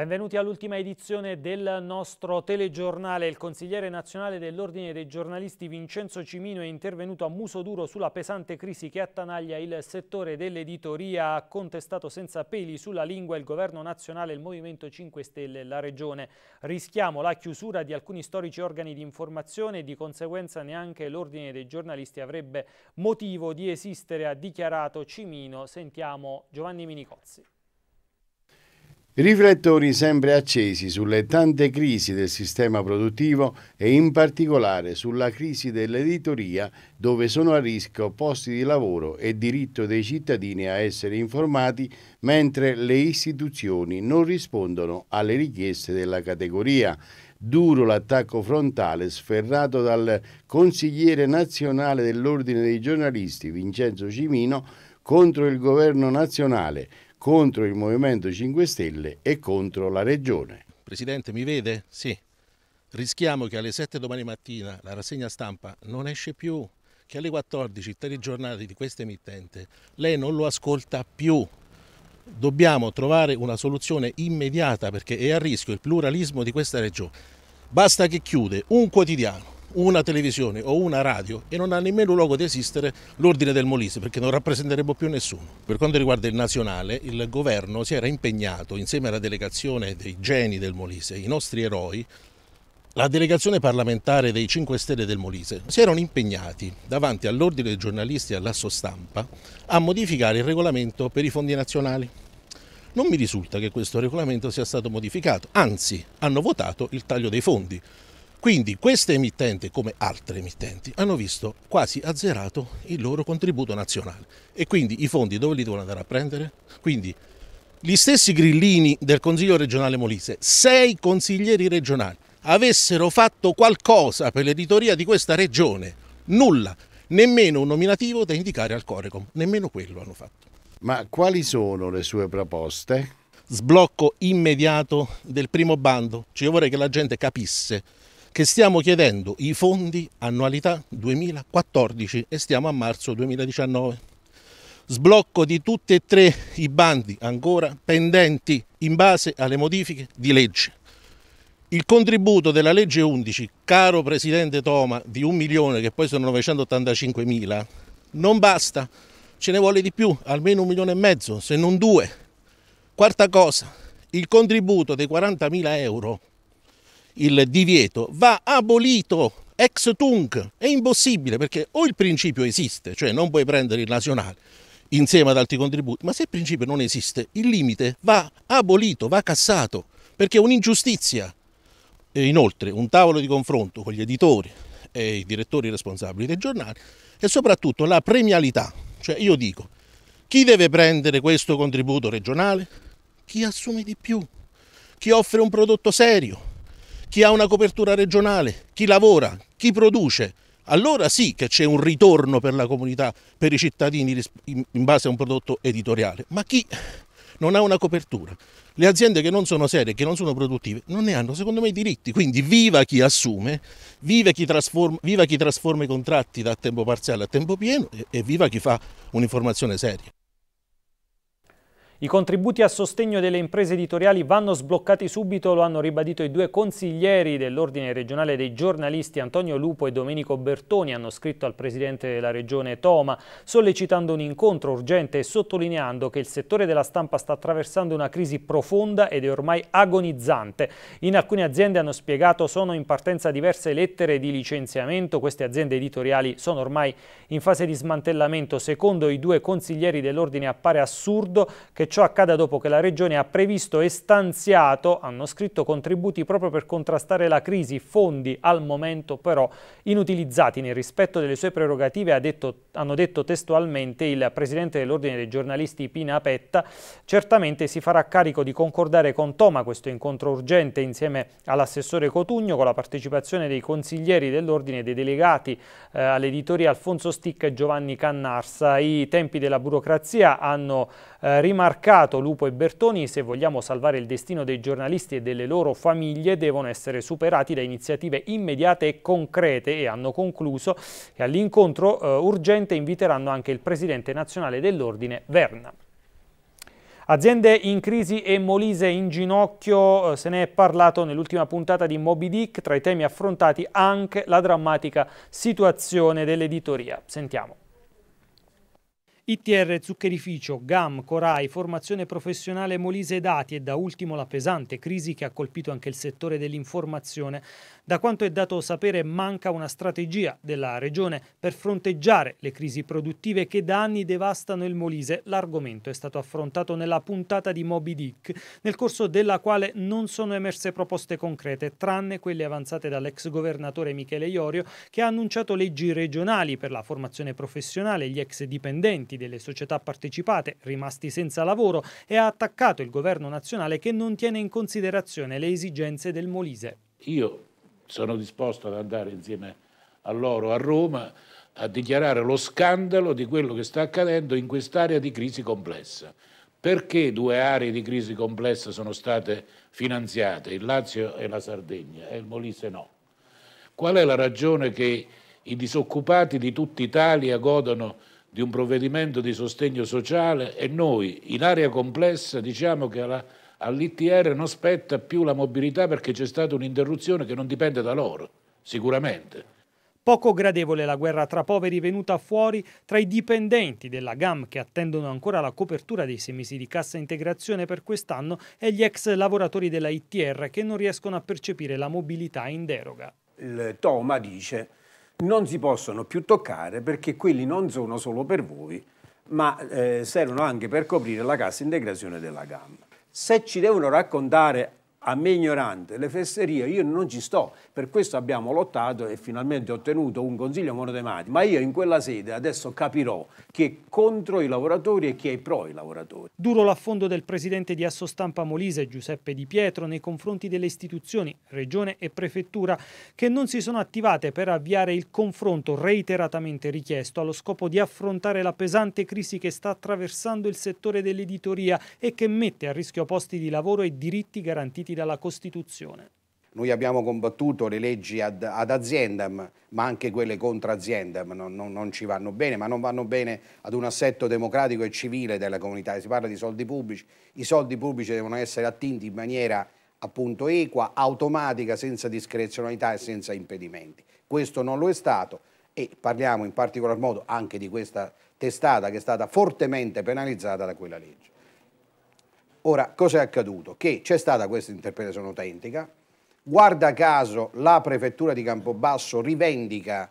Benvenuti all'ultima edizione del nostro telegiornale. Il consigliere nazionale dell'Ordine dei giornalisti Vincenzo Cimino è intervenuto a muso duro sulla pesante crisi che attanaglia il settore dell'editoria. Ha contestato senza peli sulla lingua il governo nazionale, il Movimento 5 Stelle e la Regione. Rischiamo la chiusura di alcuni storici organi di informazione e di conseguenza neanche l'Ordine dei giornalisti avrebbe motivo di esistere, ha dichiarato Cimino. Sentiamo Giovanni Minicozzi. Riflettori sempre accesi sulle tante crisi del sistema produttivo e in particolare sulla crisi dell'editoria dove sono a rischio posti di lavoro e diritto dei cittadini a essere informati mentre le istituzioni non rispondono alle richieste della categoria. Duro l'attacco frontale sferrato dal consigliere nazionale dell'Ordine dei giornalisti Vincenzo Cimino contro il governo nazionale contro il Movimento 5 Stelle e contro la Regione. Presidente, mi vede? Sì. Rischiamo che alle 7 domani mattina la rassegna stampa non esce più, che alle 14 tre giornate di questa emittente lei non lo ascolta più. Dobbiamo trovare una soluzione immediata perché è a rischio il pluralismo di questa regione. Basta che chiude un quotidiano una televisione o una radio e non ha nemmeno luogo di esistere l'ordine del Molise perché non rappresenterebbe più nessuno. Per quanto riguarda il nazionale, il governo si era impegnato insieme alla delegazione dei geni del Molise, i nostri eroi, la delegazione parlamentare dei 5 Stelle del Molise si erano impegnati davanti all'ordine dei giornalisti e all'asso stampa a modificare il regolamento per i fondi nazionali. Non mi risulta che questo regolamento sia stato modificato, anzi hanno votato il taglio dei fondi. Quindi queste emittenti, come altre emittenti, hanno visto quasi azzerato il loro contributo nazionale e quindi i fondi dove li devono andare a prendere? Quindi gli stessi grillini del Consiglio regionale Molise, sei consiglieri regionali, avessero fatto qualcosa per l'editoria di questa regione, nulla, nemmeno un nominativo da indicare al Corecom, nemmeno quello hanno fatto. Ma quali sono le sue proposte? Sblocco immediato del primo bando, cioè io vorrei che la gente capisse che stiamo chiedendo i fondi annualità 2014 e stiamo a marzo 2019. Sblocco di tutti e tre i bandi ancora pendenti in base alle modifiche di legge. Il contributo della legge 11, caro Presidente Toma, di un milione, che poi sono 985 mila, non basta, ce ne vuole di più, almeno un milione e mezzo, se non due. Quarta cosa, il contributo dei 40 mila euro il divieto, va abolito ex tunc. È impossibile perché o il principio esiste, cioè non puoi prendere il nazionale insieme ad altri contributi, ma se il principio non esiste, il limite va abolito, va cassato, perché è un'ingiustizia. E inoltre un tavolo di confronto con gli editori e i direttori responsabili dei giornali e soprattutto la premialità, cioè io dico chi deve prendere questo contributo regionale? Chi assume di più, chi offre un prodotto serio, chi ha una copertura regionale, chi lavora, chi produce. Allora sì che c'è un ritorno per la comunità, per i cittadini in base a un prodotto editoriale, ma chi non ha una copertura, le aziende che non sono serie, che non sono produttive, non ne hanno secondo me i diritti. Quindi viva chi assume, viva chi trasforma, viva chi trasforma i contratti da tempo parziale a tempo pieno e, e viva chi fa un'informazione seria. I contributi a sostegno delle imprese editoriali vanno sbloccati subito, lo hanno ribadito i due consiglieri dell'Ordine regionale dei giornalisti Antonio Lupo e Domenico Bertoni, hanno scritto al presidente della regione Toma, sollecitando un incontro urgente e sottolineando che il settore della stampa sta attraversando una crisi profonda ed è ormai agonizzante. In alcune aziende hanno spiegato sono in partenza diverse lettere di licenziamento, queste aziende editoriali sono ormai in fase di smantellamento. Secondo i due consiglieri dell'Ordine appare assurdo che ciò accada dopo che la Regione ha previsto e stanziato, hanno scritto, contributi proprio per contrastare la crisi, fondi al momento però inutilizzati nel rispetto delle sue prerogative, ha detto, hanno detto testualmente il Presidente dell'Ordine dei giornalisti Pina Petta, certamente si farà carico di concordare con Toma questo incontro urgente insieme all'assessore Cotugno con la partecipazione dei consiglieri dell'Ordine e dei delegati eh, all'editoria Alfonso Sticca e Giovanni Cannarsa. I tempi della burocrazia hanno eh, rimarcato Lupo e Bertoni, se vogliamo salvare il destino dei giornalisti e delle loro famiglie devono essere superati da iniziative immediate e concrete e hanno concluso che all'incontro eh, urgente inviteranno anche il Presidente nazionale dell'Ordine, Verna. Aziende in crisi e Molise in ginocchio, eh, se ne è parlato nell'ultima puntata di Moby Dick, tra i temi affrontati anche la drammatica situazione dell'editoria. Sentiamo. ITR Zuccherificio, GAM, Corai, formazione professionale Molise Dati e da ultimo la pesante crisi che ha colpito anche il settore dell'informazione da quanto è dato sapere manca una strategia della Regione per fronteggiare le crisi produttive che da anni devastano il Molise. L'argomento è stato affrontato nella puntata di Moby Dick, nel corso della quale non sono emerse proposte concrete, tranne quelle avanzate dall'ex governatore Michele Iorio, che ha annunciato leggi regionali per la formazione professionale, gli ex dipendenti delle società partecipate rimasti senza lavoro e ha attaccato il governo nazionale che non tiene in considerazione le esigenze del Molise. Io sono disposto ad andare insieme a loro a Roma a dichiarare lo scandalo di quello che sta accadendo in quest'area di crisi complessa. Perché due aree di crisi complessa sono state finanziate, il Lazio e la Sardegna, e il Molise no? Qual è la ragione che i disoccupati di tutta Italia godono di un provvedimento di sostegno sociale e noi in area complessa diciamo che alla all'ITR non spetta più la mobilità perché c'è stata un'interruzione che non dipende da loro, sicuramente. Poco gradevole la guerra tra poveri venuta fuori tra i dipendenti della GAM che attendono ancora la copertura dei sei mesi di cassa integrazione per quest'anno e gli ex lavoratori della ITR che non riescono a percepire la mobilità in deroga. Il Toma dice non si possono più toccare perché quelli non sono solo per voi ma eh, servono anche per coprire la cassa integrazione della GAM se ci devono raccontare a me ignorante le fesserie, io non ci sto. Per questo abbiamo lottato e finalmente ho ottenuto un consiglio monotematico. Ma io in quella sede adesso capirò chi è contro i lavoratori e chi è pro i lavoratori. Duro l'affondo del presidente di Assostampa Molise, Giuseppe Di Pietro, nei confronti delle istituzioni, regione e prefettura, che non si sono attivate per avviare il confronto reiteratamente richiesto allo scopo di affrontare la pesante crisi che sta attraversando il settore dell'editoria e che mette a rischio posti di lavoro e diritti garantiti sanciti dalla Costituzione. Noi abbiamo combattuto le leggi ad, ad aziendam, ma anche quelle contro aziendam non, non, non, ci vanno bene, ma non vanno bene ad un assetto democratico e civile della comunità. Si parla di soldi pubblici, i soldi pubblici devono essere attinti in maniera appunto equa, automatica, senza discrezionalità e senza impedimenti. Questo non lo è stato e parliamo in particolar modo anche di questa testata che è stata fortemente penalizzata da quella legge. Ora, cosa è accaduto? Che c'è stata questa interpretazione autentica, guarda caso la prefettura di Campobasso rivendica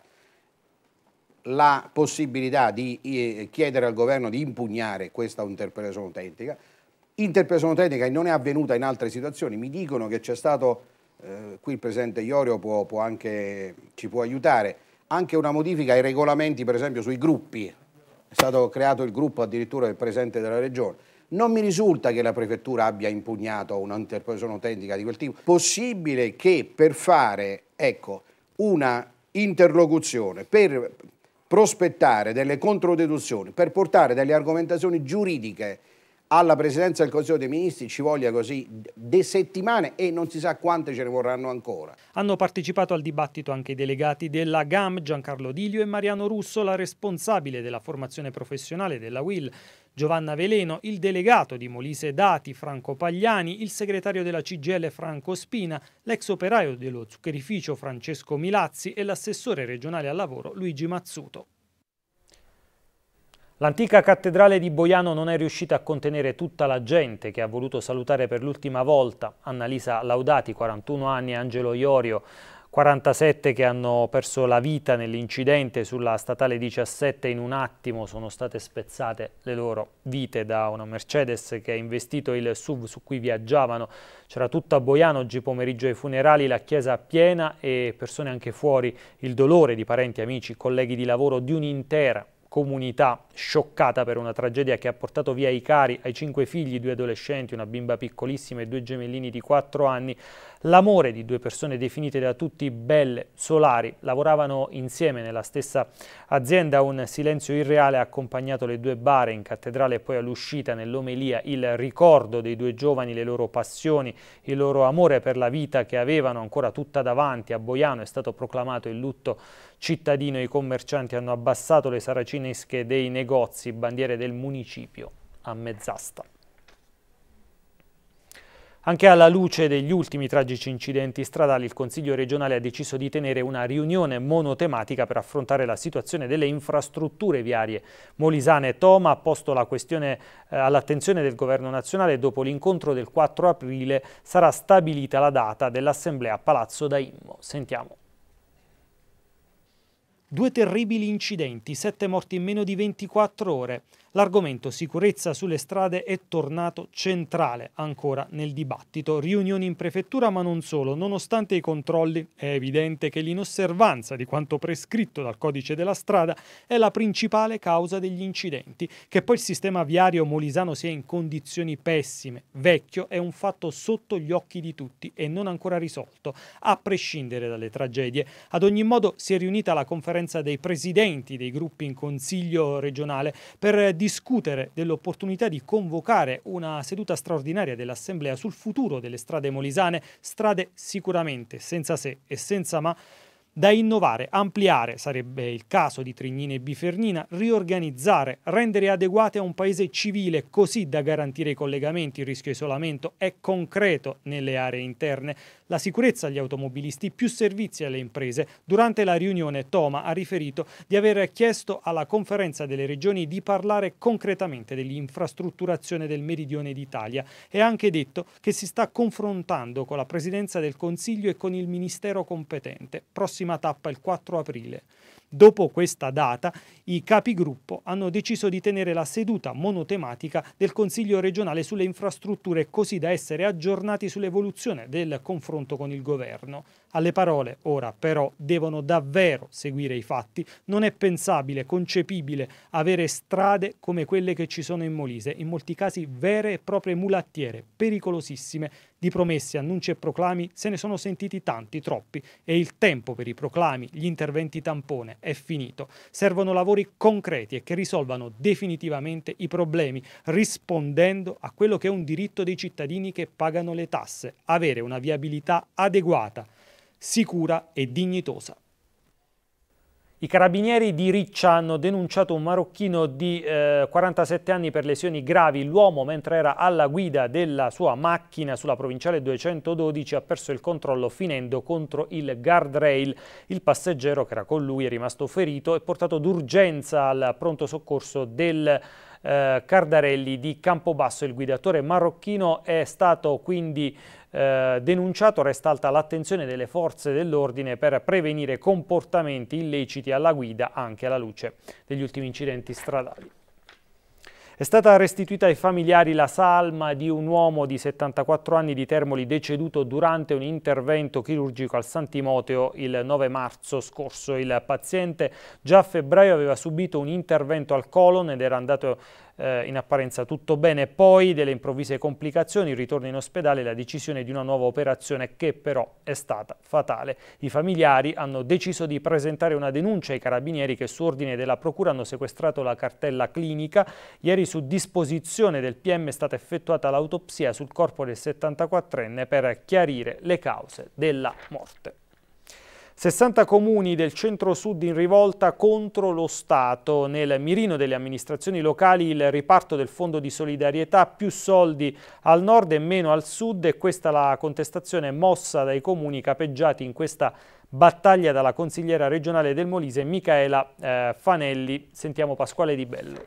la possibilità di eh, chiedere al governo di impugnare questa interpretazione autentica, interpretazione autentica non è avvenuta in altre situazioni, mi dicono che c'è stato, eh, qui il Presidente Iorio può, può anche, ci può aiutare, anche una modifica ai regolamenti per esempio sui gruppi, è stato creato il gruppo addirittura del Presidente della Regione, non mi risulta che la prefettura abbia impugnato un'interposizione autentica di quel tipo. Possibile che per fare ecco, una interlocuzione, per prospettare delle controdeduzioni, per portare delle argomentazioni giuridiche alla Presidenza del Consiglio dei Ministri ci voglia così de settimane e non si sa quante ce ne vorranno ancora. Hanno partecipato al dibattito anche i delegati della GAM, Giancarlo Dilio e Mariano Russo, la responsabile della formazione professionale della WIL. Giovanna Veleno, il delegato di Molise Dati Franco Pagliani, il segretario della CGL Franco Spina, l'ex operaio dello zuccherificio Francesco Milazzi e l'assessore regionale al lavoro Luigi Mazzuto. L'antica cattedrale di Boiano non è riuscita a contenere tutta la gente che ha voluto salutare per l'ultima volta Annalisa Laudati, 41 anni, e Angelo Iorio, 47 che hanno perso la vita nell'incidente sulla statale 17 in un attimo sono state spezzate le loro vite da una Mercedes che ha investito il SUV su cui viaggiavano. C'era tutto a Boiano oggi pomeriggio ai funerali, la chiesa piena e persone anche fuori, il dolore di parenti, amici, colleghi di lavoro di un'intera comunità scioccata per una tragedia che ha portato via i cari ai cinque figli, due adolescenti, una bimba piccolissima e due gemellini di quattro anni, l'amore di due persone definite da tutti belle, solari, lavoravano insieme nella stessa azienda, un silenzio irreale ha accompagnato le due bare in cattedrale e poi all'uscita nell'omelia, il ricordo dei due giovani, le loro passioni, il loro amore per la vita che avevano ancora tutta davanti a Boiano è stato proclamato il lutto cittadino e i commercianti hanno abbassato le saracinesche dei negozi, bandiere del municipio, a mezz'asta. Anche alla luce degli ultimi tragici incidenti stradali, il Consiglio regionale ha deciso di tenere una riunione monotematica per affrontare la situazione delle infrastrutture viarie. Molisane e Toma ha posto la questione eh, all'attenzione del Governo nazionale e dopo l'incontro del 4 aprile sarà stabilita la data dell'Assemblea a Palazzo Daimmo. Sentiamo. Due terribili incidenti, sette morti in meno di 24 ore. L'argomento sicurezza sulle strade è tornato centrale ancora nel dibattito. Riunioni in prefettura ma non solo. Nonostante i controlli è evidente che l'inosservanza di quanto prescritto dal codice della strada è la principale causa degli incidenti. Che poi il sistema viario molisano sia in condizioni pessime, vecchio, è un fatto sotto gli occhi di tutti e non ancora risolto, a prescindere dalle tragedie. Ad ogni modo si è riunita la conferenza dei presidenti dei gruppi in consiglio regionale per discutere dell'opportunità di convocare una seduta straordinaria dell'Assemblea sul futuro delle strade molisane, strade sicuramente senza se e senza ma da innovare, ampliare sarebbe il caso di Trignina e Bifernina, riorganizzare, rendere adeguate a un paese civile così da garantire i collegamenti, il rischio isolamento è concreto nelle aree interne, la sicurezza agli automobilisti, più servizi alle imprese. Durante la riunione Toma ha riferito di aver chiesto alla conferenza delle regioni di parlare concretamente dell'infrastrutturazione del meridione d'Italia e ha anche detto che si sta confrontando con la presidenza del Consiglio e con il ministero competente. Prossima prima tappa il 4 aprile. Dopo questa data, i capigruppo hanno deciso di tenere la seduta monotematica del Consiglio regionale sulle infrastrutture così da essere aggiornati sull'evoluzione del confronto con il governo. Alle parole ora però devono davvero seguire i fatti. Non è pensabile, concepibile avere strade come quelle che ci sono in Molise, in molti casi vere e proprie mulattiere, pericolosissime, di promesse, annunci e proclami se ne sono sentiti tanti, troppi, e il tempo per i proclami, gli interventi tampone è finito. Servono lavori concreti e che risolvano definitivamente i problemi, rispondendo a quello che è un diritto dei cittadini che pagano le tasse, avere una viabilità adeguata sicura e dignitosa. I carabinieri di Riccia hanno denunciato un marocchino di eh, 47 anni per lesioni gravi. L'uomo, mentre era alla guida della sua macchina sulla provinciale 212, ha perso il controllo finendo contro il guardrail. Il passeggero che era con lui è rimasto ferito e portato d'urgenza al pronto soccorso del eh, Cardarelli di Campobasso. Il guidatore marocchino è stato quindi eh, denunciato resta alta l'attenzione delle forze dell'ordine per prevenire comportamenti illeciti alla guida anche alla luce degli ultimi incidenti stradali. È stata restituita ai familiari la salma di un uomo di 74 anni di Termoli deceduto durante un intervento chirurgico al San Timoteo il 9 marzo scorso. Il paziente già a febbraio aveva subito un intervento al colon ed era andato eh, in apparenza tutto bene, poi delle improvvise complicazioni, il ritorno in ospedale e la decisione di una nuova operazione che però è stata fatale. I familiari hanno deciso di presentare una denuncia ai carabinieri che su ordine della procura hanno sequestrato la cartella clinica. Ieri su disposizione del PM è stata effettuata l'autopsia sul corpo del 74enne per chiarire le cause della morte. 60 comuni del centro-sud in rivolta contro lo Stato. Nel mirino delle amministrazioni locali il riparto del Fondo di solidarietà, più soldi al nord e meno al sud e questa la contestazione mossa dai comuni capeggiati in questa battaglia dalla consigliera regionale del Molise Michaela eh, Fanelli. Sentiamo Pasquale Di Bello.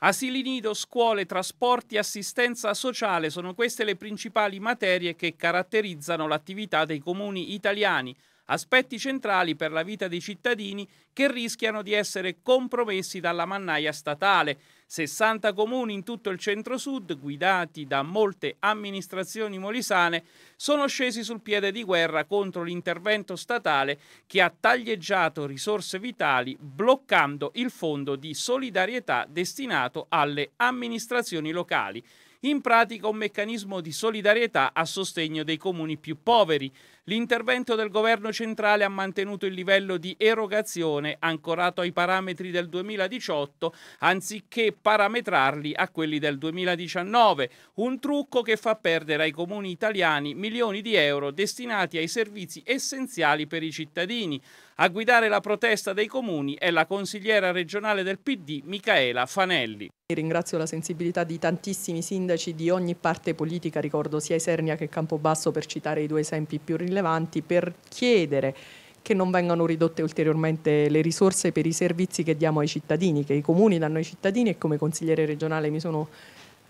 Asili nido, scuole, trasporti, assistenza sociale sono queste le principali materie che caratterizzano l'attività dei comuni italiani, aspetti centrali per la vita dei cittadini che rischiano di essere compromessi dalla mannaia statale. 60 comuni in tutto il centro-sud, guidati da molte amministrazioni molisane, sono scesi sul piede di guerra contro l'intervento statale che ha taglieggiato risorse vitali bloccando il fondo di solidarietà destinato alle amministrazioni locali in pratica un meccanismo di solidarietà a sostegno dei comuni più poveri. L'intervento del governo centrale ha mantenuto il livello di erogazione ancorato ai parametri del 2018 anziché parametrarli a quelli del 2019, un trucco che fa perdere ai comuni italiani milioni di euro destinati ai servizi essenziali per i cittadini. A guidare la protesta dei comuni è la consigliera regionale del PD Micaela Fanelli. Ringrazio la sensibilità di tantissimi sindaci di ogni parte politica, ricordo sia Isernia che Campobasso per citare i due esempi più rilevanti, per chiedere che non vengano ridotte ulteriormente le risorse per i servizi che diamo ai cittadini, che i comuni danno ai cittadini e come consigliere regionale mi sono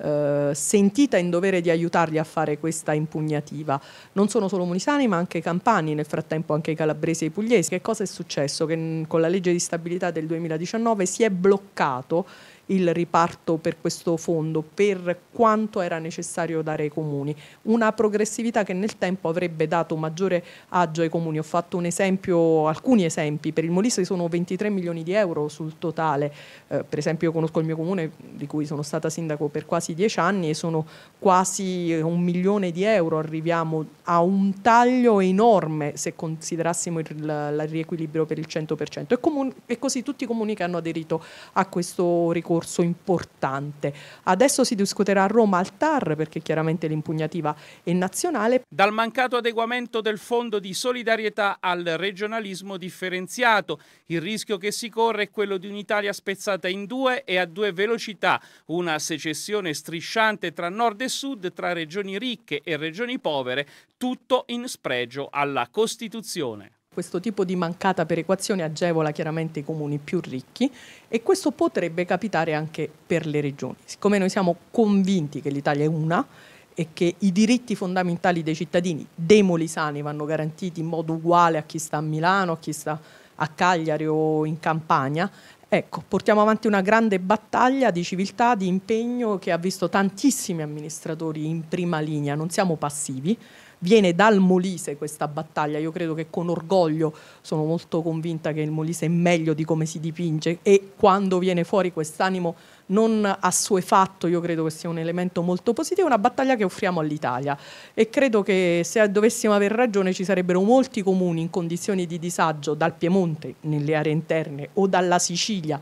eh, sentita in dovere di aiutarli a fare questa impugnativa. Non sono solo munisani ma anche campani, nel frattempo anche i calabresi e i pugliesi. Che cosa è successo? Che mm, con la legge di stabilità del 2019 si è bloccato il riparto per questo fondo, per quanto era necessario dare ai comuni. Una progressività che nel tempo avrebbe dato maggiore agio ai comuni. Ho fatto un esempio, alcuni esempi, per il Molise sono 23 milioni di euro sul totale, eh, per esempio io conosco il mio comune di cui sono stata sindaco per quasi dieci anni e sono quasi un milione di euro, arriviamo a un taglio enorme se considerassimo il, la, la riequilibrio per il 100% e, e così tutti i comuni che hanno aderito a questo ricorso ricorso importante. Adesso si discuterà a Roma al TAR perché chiaramente l'impugnativa è nazionale. Dal mancato adeguamento del fondo di solidarietà al regionalismo differenziato, il rischio che si corre è quello di un'Italia spezzata in due e a due velocità, una secessione strisciante tra nord e sud, tra regioni ricche e regioni povere, tutto in spregio alla Costituzione. Questo tipo di mancata perequazione agevola chiaramente i comuni più ricchi e questo potrebbe capitare anche per le regioni. Siccome noi siamo convinti che l'Italia è una e che i diritti fondamentali dei cittadini demoli sani vanno garantiti in modo uguale a chi sta a Milano, a chi sta a Cagliari o in Campania, Ecco, portiamo avanti una grande battaglia di civiltà, di impegno che ha visto tantissimi amministratori in prima linea, non siamo passivi, viene dal Molise questa battaglia, io credo che con orgoglio sono molto convinta che il Molise è meglio di come si dipinge e quando viene fuori quest'animo non assuefatto, io credo che sia un elemento molto positivo, una battaglia che offriamo all'Italia e credo che se dovessimo aver ragione ci sarebbero molti comuni in condizioni di disagio dal Piemonte nelle aree interne o dalla Sicilia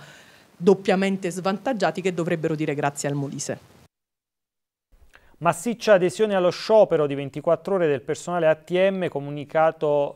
doppiamente svantaggiati che dovrebbero dire grazie al Molise. Massiccia adesione allo sciopero di 24 ore del personale ATM comunicato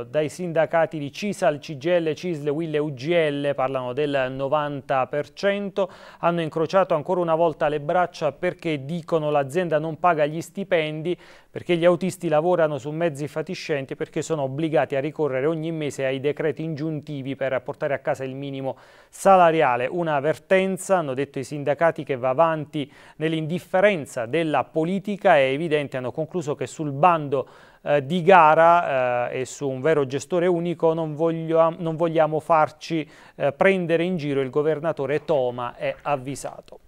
eh, dai sindacati di Cisal, CGL, CISL, Will e UGL, parlano del 90%, hanno incrociato ancora una volta le braccia perché dicono l'azienda non paga gli stipendi, perché gli autisti lavorano su mezzi fatiscenti e perché sono obbligati a ricorrere ogni mese ai decreti ingiuntivi per portare a casa il minimo salariale. Una avvertenza, hanno detto i sindacati, che va avanti nell'indifferenza della politica è evidente, hanno concluso che sul bando eh, di gara eh, e su un vero gestore unico non, voglio, non vogliamo farci eh, prendere in giro, il governatore Toma è avvisato.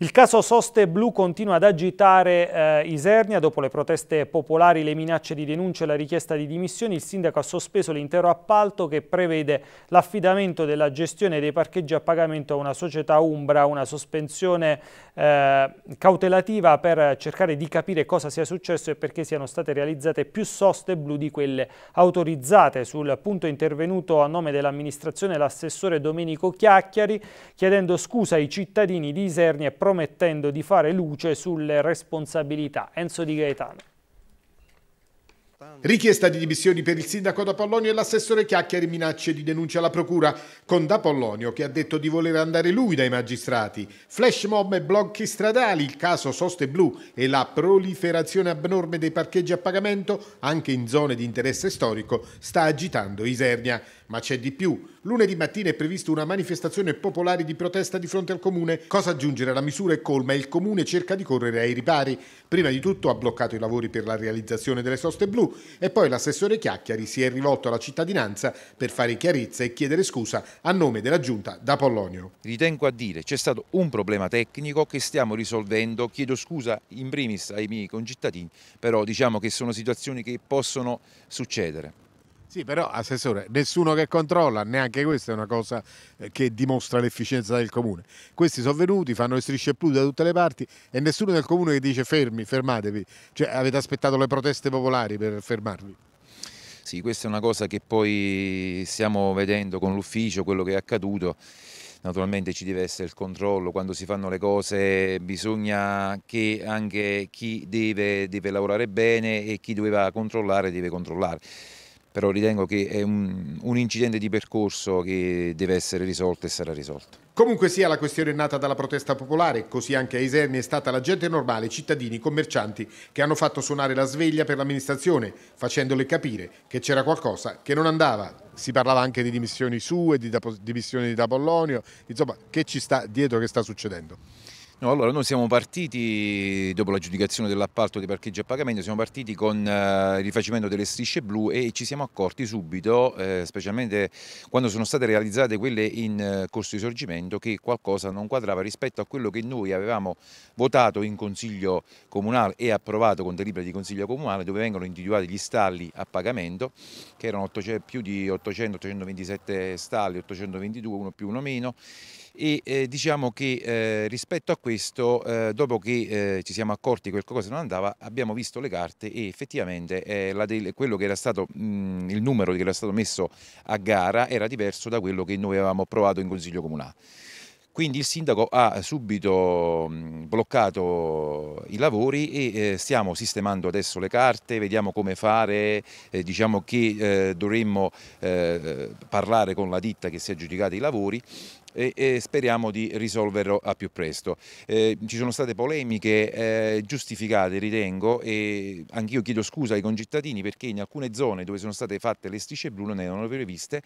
Il caso Soste Blu continua ad agitare eh, Isernia. Dopo le proteste popolari, le minacce di denuncia e la richiesta di dimissioni, il sindaco ha sospeso l'intero appalto che prevede l'affidamento della gestione dei parcheggi a pagamento a una società Umbra, una sospensione eh, cautelativa per cercare di capire cosa sia successo e perché siano state realizzate più Soste Blu di quelle autorizzate. Sul punto è intervenuto a nome dell'amministrazione l'assessore Domenico Chiacchiari chiedendo scusa ai cittadini di Isernia e promettendo di fare luce sulle responsabilità. Enzo Di Gaetano. Richiesta di dimissioni per il sindaco D'Apollonio e l'assessore Chiacchiari minacce di denuncia alla procura con D'Apollonio che ha detto di voler andare lui dai magistrati. Flash mob e blocchi stradali, il caso Soste Blu e la proliferazione abnorme dei parcheggi a pagamento anche in zone di interesse storico sta agitando Isernia. Ma c'è di più. Lunedì mattina è prevista una manifestazione popolare di protesta di fronte al comune. Cosa aggiungere La misura è colma e il comune cerca di correre ai ripari. Prima di tutto ha bloccato i lavori per la realizzazione delle soste blu e poi l'assessore Chiacchiari si è rivolto alla cittadinanza per fare chiarezza e chiedere scusa a nome della giunta da Pollonio. Ritengo a dire c'è stato un problema tecnico che stiamo risolvendo. Chiedo scusa in primis ai miei concittadini, però diciamo che sono situazioni che possono succedere. Sì, però Assessore, nessuno che controlla, neanche questa è una cosa eh, che dimostra l'efficienza del Comune. Questi sono venuti, fanno le strisce blu da tutte le parti e nessuno del Comune che dice fermi, fermatevi. Cioè avete aspettato le proteste popolari per fermarvi. Sì, questa è una cosa che poi stiamo vedendo con l'ufficio, quello che è accaduto naturalmente ci deve essere il controllo, quando si fanno le cose bisogna che anche chi deve, deve lavorare bene e chi doveva controllare deve controllare però ritengo che è un, un, incidente di percorso che deve essere risolto e sarà risolto. Comunque sia la questione nata dalla protesta popolare, così anche a Iserni è stata la gente normale, cittadini, commercianti che hanno fatto suonare la sveglia per l'amministrazione, facendole capire che c'era qualcosa che non andava. Si parlava anche di dimissioni sue, di dimissioni di Apollonio, insomma che ci sta dietro, che sta succedendo? No, allora noi siamo partiti, dopo l'aggiudicazione dell'appalto dei parcheggi a pagamento, siamo partiti con eh, il rifacimento delle strisce blu e ci siamo accorti subito, eh, specialmente quando sono state realizzate quelle in eh, corso di sorgimento, che qualcosa non quadrava rispetto a quello che noi avevamo votato in Consiglio Comunale e approvato con delibera di Consiglio Comunale, dove vengono individuati gli stalli a pagamento, che erano 800, più di 800, 827 stalli, 822, uno più uno meno, e eh, diciamo che eh, rispetto a questo, eh, dopo che eh, ci siamo accorti che qualcosa non andava, abbiamo visto le carte e effettivamente eh, del, quello che era stato, mh, mm, il numero che era stato messo a gara era diverso da quello che noi avevamo approvato in Consiglio Comunale. Quindi il sindaco ha subito mm, bloccato i lavori e eh, stiamo sistemando adesso le carte, vediamo come fare, diciamo che dovremmo parlare con la ditta che si è aggiudicata i lavori e, e speriamo di risolverlo a più presto. Eh, ci sono state polemiche eh, giustificate, ritengo, e anch'io chiedo scusa ai concittadini perché in alcune zone dove sono state fatte le strisce blu non erano previste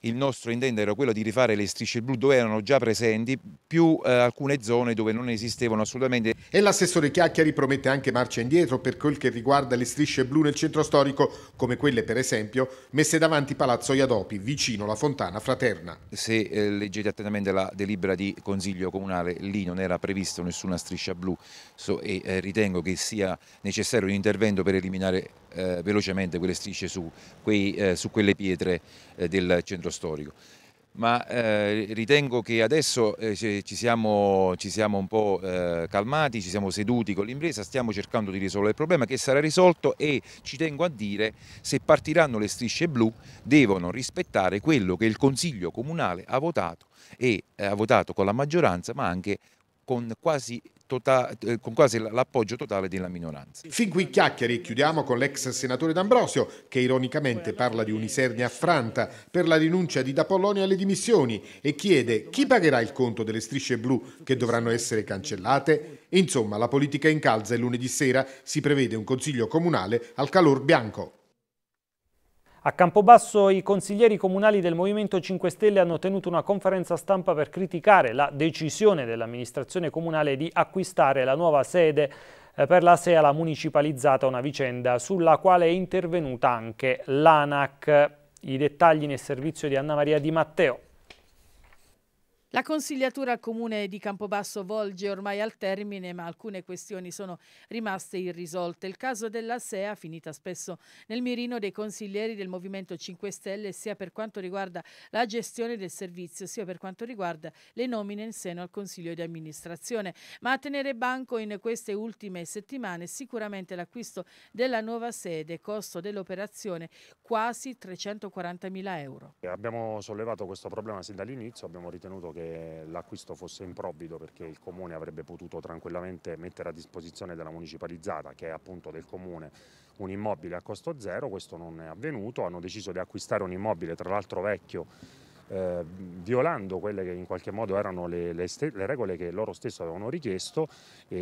il nostro intento era quello di rifare le strisce blu dove erano già presenti, più eh, alcune zone dove non esistevano assolutamente. E l'assessore Chiacchiari promette anche marcia indietro per quel che riguarda le strisce blu nel centro storico, come quelle per esempio messe davanti Palazzo Iadopi, vicino la Fontana Fraterna. Se eh, leggete attentamente la delibera di Consiglio Comunale, lì non era prevista nessuna striscia blu so, e eh, ritengo che sia necessario un intervento per eliminare eh, velocemente quelle strisce su, quei, eh, su quelle pietre eh, del centro storico. Ma eh, ritengo che adesso eh, ci siamo, ci, siamo, un po' eh, calmati, ci siamo seduti con l'impresa, stiamo cercando di risolvere il problema che sarà risolto e ci tengo a dire se partiranno le strisce blu devono rispettare quello che il Consiglio Comunale ha votato e ha votato con la maggioranza ma anche con quasi totale, eh, con quasi l'appoggio totale della minoranza. Fin qui chiacchiere e chiudiamo con l'ex senatore D'Ambrosio che ironicamente parla di un'isernia affranta per la rinuncia di D'Apollonia alle dimissioni e chiede chi pagherà il conto delle strisce blu che dovranno essere cancellate. Insomma, la politica incalza e lunedì sera si prevede un consiglio comunale al calor bianco. A Campobasso i consiglieri comunali del Movimento 5 Stelle hanno tenuto una conferenza stampa per criticare la decisione dell'amministrazione comunale di acquistare la nuova sede eh, per la Seala municipalizzata, una vicenda sulla quale è intervenuta anche l'ANAC. I dettagli nel servizio di Anna Maria Di Matteo. La consigliatura al comune di Campobasso volge ormai al termine, ma alcune questioni sono rimaste irrisolte. Il caso della SEA, finita spesso nel mirino dei consiglieri del Movimento 5 Stelle, sia per quanto riguarda la gestione del servizio, sia per quanto riguarda le nomine in seno al Consiglio di amministrazione. Ma a tenere banco in queste ultime settimane sicuramente l'acquisto della nuova sede, costo dell'operazione quasi 340 mila euro. Abbiamo sollevato questo problema sin dall'inizio, abbiamo ritenuto che che l'acquisto fosse improvvido perché il Comune avrebbe potuto tranquillamente mettere a disposizione della municipalizzata, che è appunto del Comune, un immobile a costo zero, questo non è avvenuto, hanno deciso di acquistare un immobile tra l'altro vecchio eh, violando quelle che in qualche modo erano le, le, le regole che loro stessi avevano richiesto e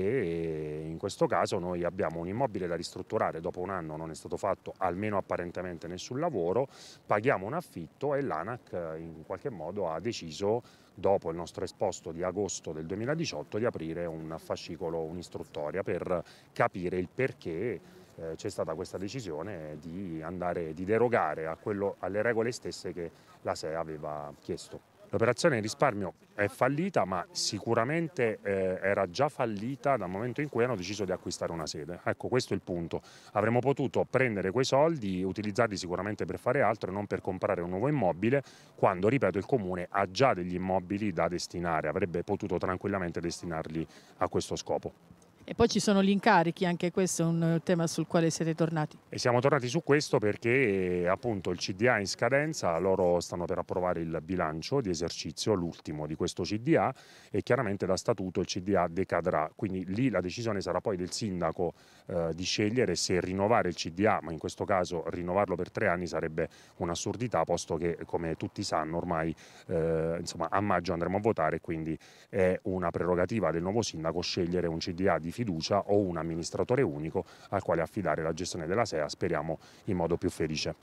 eh, in questo caso noi abbiamo un immobile da ristrutturare, dopo un anno non è stato fatto almeno apparentemente nessun lavoro, paghiamo un affitto e l'ANAC eh, in qualche modo ha deciso dopo il nostro esposto di agosto del 2018 di aprire un fascicolo, un'istruttoria per capire il perché eh, c'è stata questa decisione di, andare, di derogare quello, alle regole stesse che la SEA aveva chiesto. L'operazione risparmio è fallita, ma sicuramente eh, era già fallita dal momento in cui hanno deciso di acquistare una sede. Ecco, questo è il punto. Avremmo potuto prendere quei soldi, utilizzarli sicuramente per fare altro e non per comprare un nuovo immobile, quando, ripeto, il Comune ha già degli immobili da destinare, avrebbe potuto tranquillamente destinarli a questo scopo. E poi ci sono gli incarichi, anche questo è un eh, tema sul quale siete tornati. E siamo tornati su questo perché eh, appunto il CDA è in scadenza, loro stanno per approvare il bilancio di esercizio, l'ultimo di questo CDA e chiaramente da statuto il CDA decadrà, quindi lì la decisione sarà poi del sindaco eh, di scegliere se rinnovare il CDA, ma in questo caso rinnovarlo per tre anni sarebbe un'assurdità, posto che come tutti sanno ormai eh, insomma, a maggio andremo a votare, quindi è una prerogativa del nuovo sindaco scegliere un CDA di fiducia o un amministratore unico al quale affidare la gestione della SEA, speriamo in modo più felice.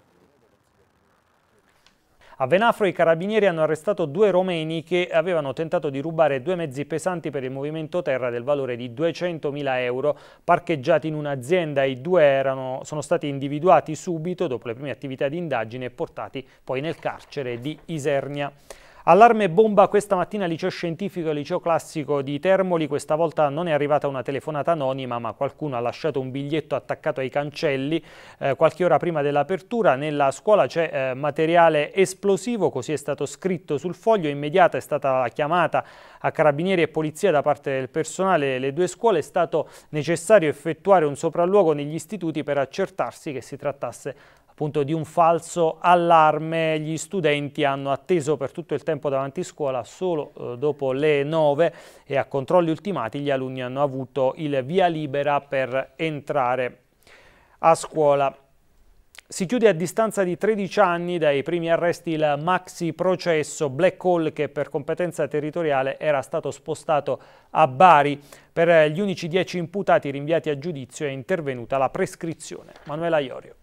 A Venafro i carabinieri hanno arrestato due romeni che avevano tentato di rubare due mezzi pesanti per il movimento terra del valore di 200.000 euro parcheggiati in un'azienda. I due erano, sono stati individuati subito dopo le prime attività di indagine e portati poi nel carcere di Isernia. Allarme bomba questa mattina al liceo scientifico e liceo classico di Termoli, questa volta non è arrivata una telefonata anonima ma qualcuno ha lasciato un biglietto attaccato ai cancelli eh, qualche ora prima dell'apertura, nella scuola c'è eh, materiale esplosivo, così è stato scritto sul foglio, immediata è stata chiamata a carabinieri e polizia da parte del personale delle due scuole, è stato necessario effettuare un sopralluogo negli istituti per accertarsi che si trattasse appunto di un falso allarme. Gli studenti hanno atteso per tutto il tempo davanti a scuola solo eh, dopo le 9 e a controlli ultimati gli alunni hanno avuto il via libera per entrare a scuola. Si chiude a distanza di 13 anni dai primi arresti il maxi processo Black Hole che per competenza territoriale era stato spostato a Bari. Per gli unici 10 imputati rinviati a giudizio è intervenuta la prescrizione. Manuela Iorio.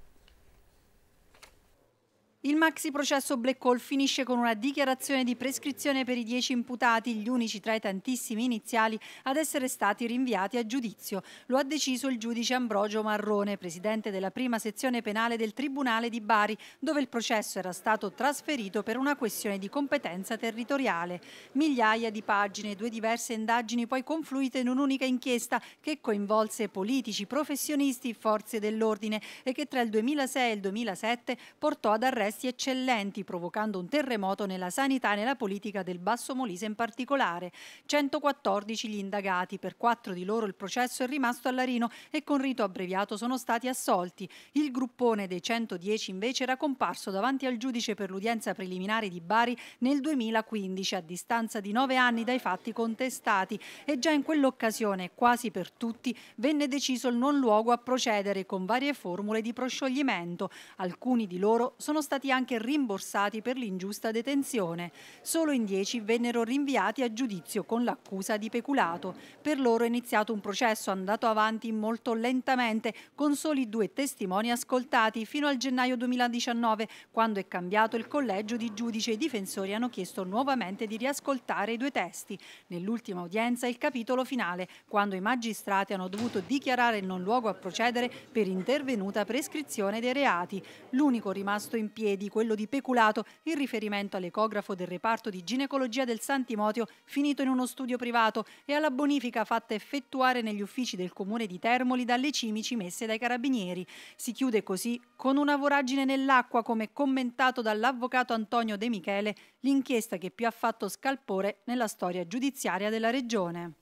Il maxi processo Black Hole finisce con una dichiarazione di prescrizione per i dieci imputati, gli unici tra i tantissimi iniziali ad essere stati rinviati a giudizio. Lo ha deciso il giudice Ambrogio Marrone, presidente della prima sezione penale del Tribunale di Bari, dove il processo era stato trasferito per una questione di competenza territoriale. Migliaia di pagine, due diverse indagini poi confluite in un'unica inchiesta che coinvolse politici, professionisti, forze dell'ordine e che tra il 2006 e il 2007 portò ad arresto gesti eccellenti, provocando un terremoto nella sanità e nella politica del Basso Molise in particolare. 114 gli indagati, per quattro di loro il processo è rimasto a Larino e con rito abbreviato sono stati assolti. Il gruppone dei 110 invece era comparso davanti al giudice per l'udienza preliminare di Bari nel 2015, a distanza di nove anni dai fatti contestati e già in quell'occasione, quasi per tutti, venne deciso il non luogo a procedere con varie formule di proscioglimento. Alcuni di loro sono stati stati anche rimborsati per l'ingiusta detenzione. Solo in 10 vennero rinviati a giudizio con l'accusa di peculato. Per loro è iniziato un processo andato avanti molto lentamente, con soli due testimoni ascoltati fino al gennaio 2019, quando è cambiato il collegio di giudice e i difensori hanno chiesto nuovamente di riascoltare i due testi. Nell'ultima udienza il capitolo finale, quando i magistrati hanno dovuto dichiarare il non luogo a procedere per intervenuta prescrizione dei reati. L'unico rimasto in piedi e di quello di peculato in riferimento all'ecografo del reparto di ginecologia del Santimotio finito in uno studio privato e alla bonifica fatta effettuare negli uffici del comune di Termoli dalle cimici messe dai carabinieri. Si chiude così con una voragine nell'acqua come commentato dall'avvocato Antonio De Michele l'inchiesta che più ha fatto scalpore nella storia giudiziaria della regione.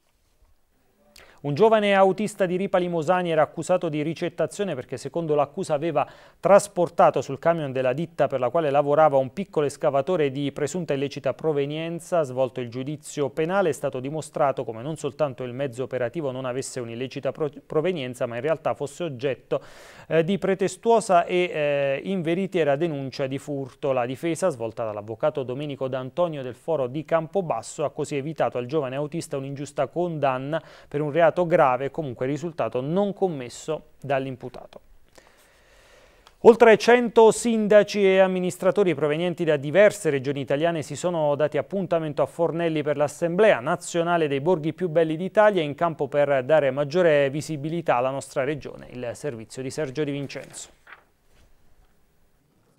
Un giovane autista di Ripali Mosani era accusato di ricettazione perché secondo l'accusa aveva trasportato sul camion della ditta per la quale lavorava un piccolo escavatore di presunta illecita provenienza, svolto il giudizio penale è stato dimostrato come non soltanto il mezzo operativo non avesse un'illecita provenienza ma in realtà fosse oggetto eh, di pretestuosa e eh, inveritiera denuncia di furto. La difesa svolta dall'avvocato Domenico D'Antonio del Foro di Campobasso ha così evitato al giovane autista un'ingiusta condanna per un reato reato grave comunque risultato non commesso dall'imputato. Oltre 100 sindaci e amministratori provenienti da diverse regioni italiane si sono dati appuntamento a Fornelli per l'Assemblea nazionale dei borghi più belli d'Italia in campo per dare maggiore visibilità alla nostra regione, il servizio di Sergio Di Vincenzo.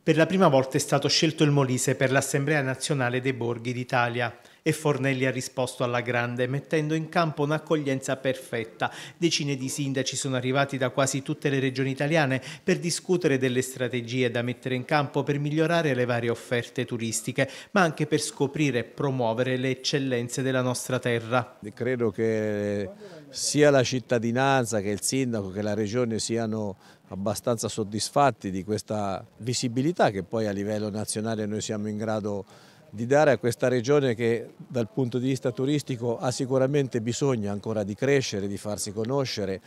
Per la prima volta è stato scelto il Molise per l'Assemblea nazionale dei borghi d'Italia. E Fornelli ha risposto alla grande, mettendo in campo un'accoglienza perfetta. Decine di sindaci sono arrivati da quasi tutte le regioni italiane per discutere delle strategie da mettere in campo per migliorare le varie offerte turistiche, ma anche per scoprire e promuovere le eccellenze della nostra terra. Credo che sia la cittadinanza che il sindaco che la regione siano abbastanza soddisfatti di questa visibilità che poi a livello nazionale noi siamo in grado di di dare a questa regione che dal punto di vista turistico ha sicuramente bisogno ancora di crescere, di farsi conoscere,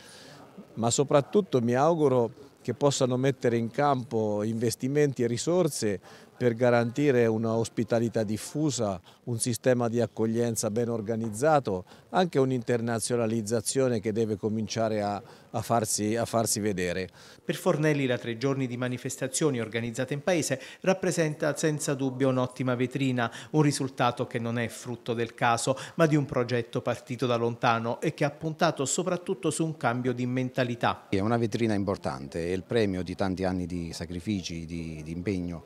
ma soprattutto mi auguro che possano mettere in campo investimenti e risorse per garantire un'ospitalità diffusa, un sistema di accoglienza ben organizzato, anche un'internazionalizzazione che deve cominciare a, a, farsi, a, farsi, vedere. Per Fornelli la tre giorni di manifestazioni organizzate in paese rappresenta senza dubbio un'ottima vetrina, un risultato che non è frutto del caso, ma di un progetto partito da lontano e che ha puntato soprattutto su un cambio di mentalità. È una vetrina importante, è il premio di tanti anni di sacrifici, di, di impegno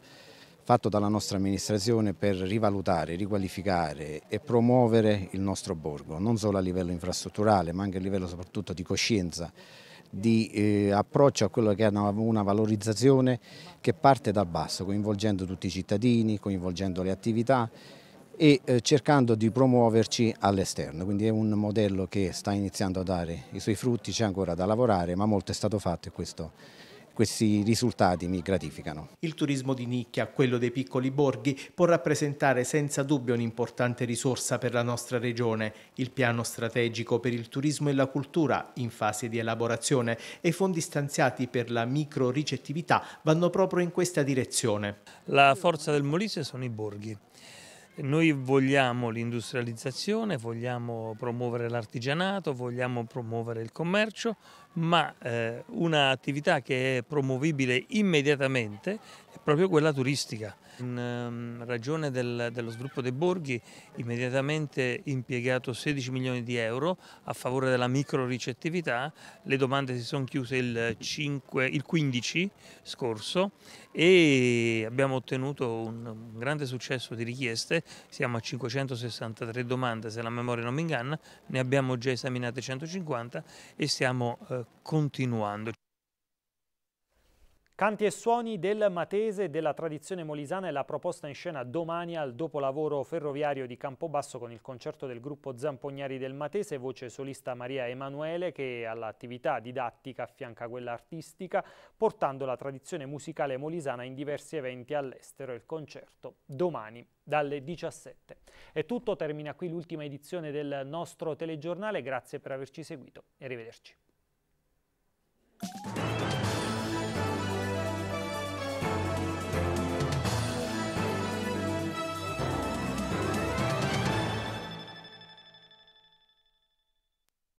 fatto dalla nostra amministrazione per rivalutare, riqualificare e promuovere il nostro borgo, non solo a livello infrastrutturale ma anche a livello soprattutto di coscienza, di eh, approccio a quello che è una, una valorizzazione che parte dal basso, coinvolgendo tutti i cittadini, coinvolgendo le attività e eh, cercando di promuoverci all'esterno, quindi è un modello che sta iniziando a dare i suoi frutti, c'è ancora da lavorare, ma molto è stato fatto e questo questi risultati mi gratificano. Il turismo di nicchia, quello dei piccoli borghi, può rappresentare senza dubbio un'importante risorsa per la nostra regione. Il piano strategico per il turismo e la cultura, in fase di elaborazione, e i fondi stanziati per la micro ricettività vanno proprio in questa direzione. La forza del Molise sono i borghi. Noi vogliamo l'industrializzazione, vogliamo promuovere l'artigianato, vogliamo promuovere il commercio ma eh, un'attività che è promovibile immediatamente è proprio quella turistica. In ehm, ragione del, dello sviluppo dei borghi, immediatamente impiegato 16 milioni di euro a favore della micro ricettività, le domande si sono chiuse il, 5, il 15 scorso e abbiamo ottenuto un, grande successo di richieste, siamo a 563 domande se la memoria non mi inganna, ne abbiamo già esaminate 150 e stiamo eh, continuando. Canti e suoni del Matese e della tradizione molisana è la proposta in scena domani al dopolavoro ferroviario di Campobasso con il concerto del gruppo Zampognari del Matese, voce solista Maria Emanuele che all'attività didattica affianca quella artistica portando la tradizione musicale molisana in diversi eventi all'estero. Il concerto domani dalle 17. È tutto, termina qui l'ultima edizione del nostro telegiornale, grazie per averci seguito e arrivederci.